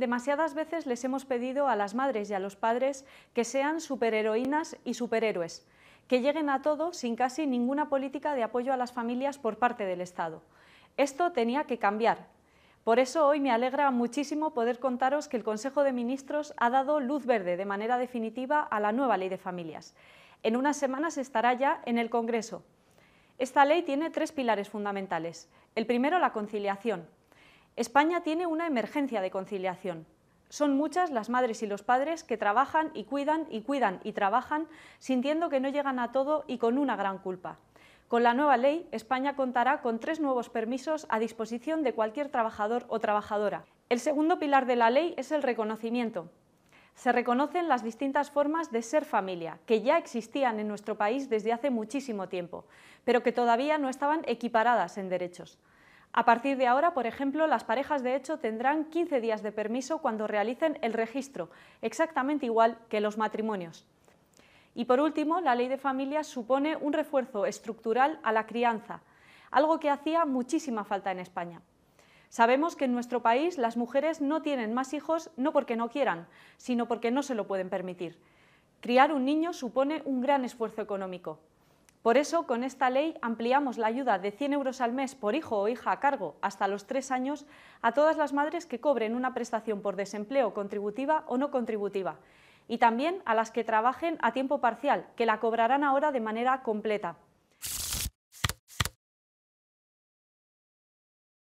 demasiadas veces les hemos pedido a las madres y a los padres que sean superheroínas y superhéroes, que lleguen a todo sin casi ninguna política de apoyo a las familias por parte del Estado. Esto tenía que cambiar. Por eso hoy me alegra muchísimo poder contaros que el Consejo de Ministros ha dado luz verde de manera definitiva a la nueva Ley de Familias. En unas semanas estará ya en el Congreso. Esta ley tiene tres pilares fundamentales. El primero, la conciliación, España tiene una emergencia de conciliación. Son muchas las madres y los padres que trabajan y cuidan y cuidan y trabajan sintiendo que no llegan a todo y con una gran culpa. Con la nueva ley, España contará con tres nuevos permisos a disposición de cualquier trabajador o trabajadora. El segundo pilar de la ley es el reconocimiento. Se reconocen las distintas formas de ser familia, que ya existían en nuestro país desde hace muchísimo tiempo, pero que todavía no estaban equiparadas en derechos. A partir de ahora, por ejemplo, las parejas de hecho tendrán 15 días de permiso cuando realicen el registro, exactamente igual que los matrimonios. Y por último, la ley de familias supone un refuerzo estructural a la crianza, algo que hacía muchísima falta en España. Sabemos que en nuestro país las mujeres no tienen más hijos no porque no quieran, sino porque no se lo pueden permitir. Criar un niño supone un gran esfuerzo económico, por eso, con esta ley ampliamos la ayuda de 100 euros al mes por hijo o hija a cargo hasta los tres años a todas las madres que cobren una prestación por desempleo contributiva o no contributiva y también a las que trabajen a tiempo parcial, que la cobrarán ahora de manera completa.